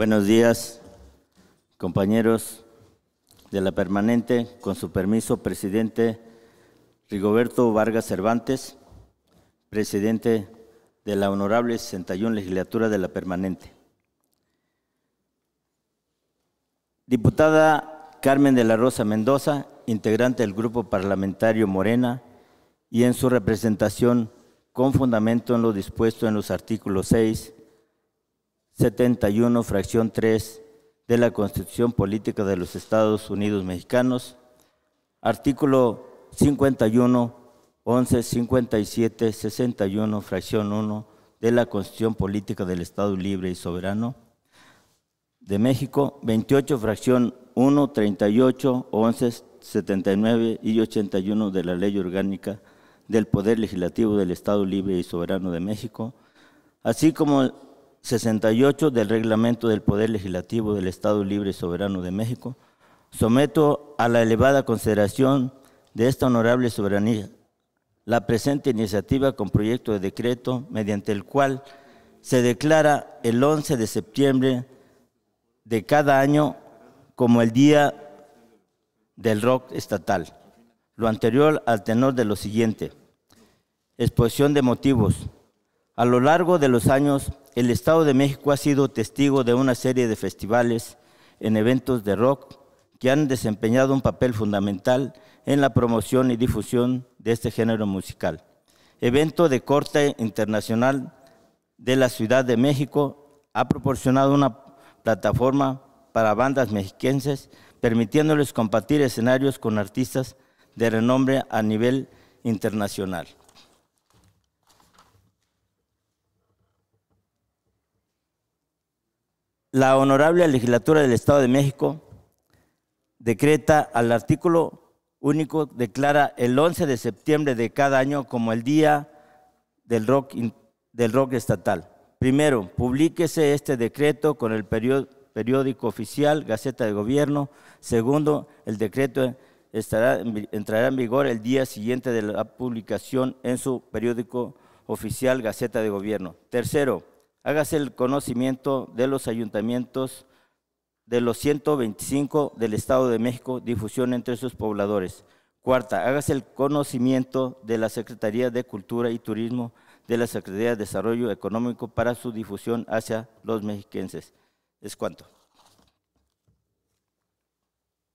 Buenos días, compañeros de la permanente, con su permiso, presidente Rigoberto Vargas Cervantes, presidente de la Honorable 61 Legislatura de la Permanente. Diputada Carmen de la Rosa Mendoza, integrante del Grupo Parlamentario Morena, y en su representación con fundamento en lo dispuesto en los artículos 6, 71, fracción 3 de la Constitución Política de los Estados Unidos Mexicanos, artículo 51, 11, 57, 61, fracción 1 de la Constitución Política del Estado Libre y Soberano de México, 28, fracción 1, 38, 11, 79 y 81 de la Ley Orgánica del Poder Legislativo del Estado Libre y Soberano de México, así como 68 del Reglamento del Poder Legislativo del Estado Libre y Soberano de México, someto a la elevada consideración de esta honorable soberanía la presente iniciativa con proyecto de decreto mediante el cual se declara el 11 de septiembre de cada año como el Día del Rock Estatal. Lo anterior al tenor de lo siguiente. Exposición de motivos. A lo largo de los años, el Estado de México ha sido testigo de una serie de festivales en eventos de rock que han desempeñado un papel fundamental en la promoción y difusión de este género musical. Evento de corte internacional de la Ciudad de México ha proporcionado una plataforma para bandas mexiquenses, permitiéndoles compartir escenarios con artistas de renombre a nivel internacional. la Honorable Legislatura del Estado de México decreta al artículo único, declara el 11 de septiembre de cada año como el Día del Rock, del rock Estatal. Primero, publíquese este decreto con el periódico oficial, Gaceta de Gobierno. Segundo, el decreto entrará en vigor el día siguiente de la publicación en su periódico oficial, Gaceta de Gobierno. Tercero, hágase el conocimiento de los ayuntamientos de los 125 del Estado de México, difusión entre sus pobladores. Cuarta, hágase el conocimiento de la Secretaría de Cultura y Turismo de la Secretaría de Desarrollo Económico para su difusión hacia los mexiquenses. Es cuanto.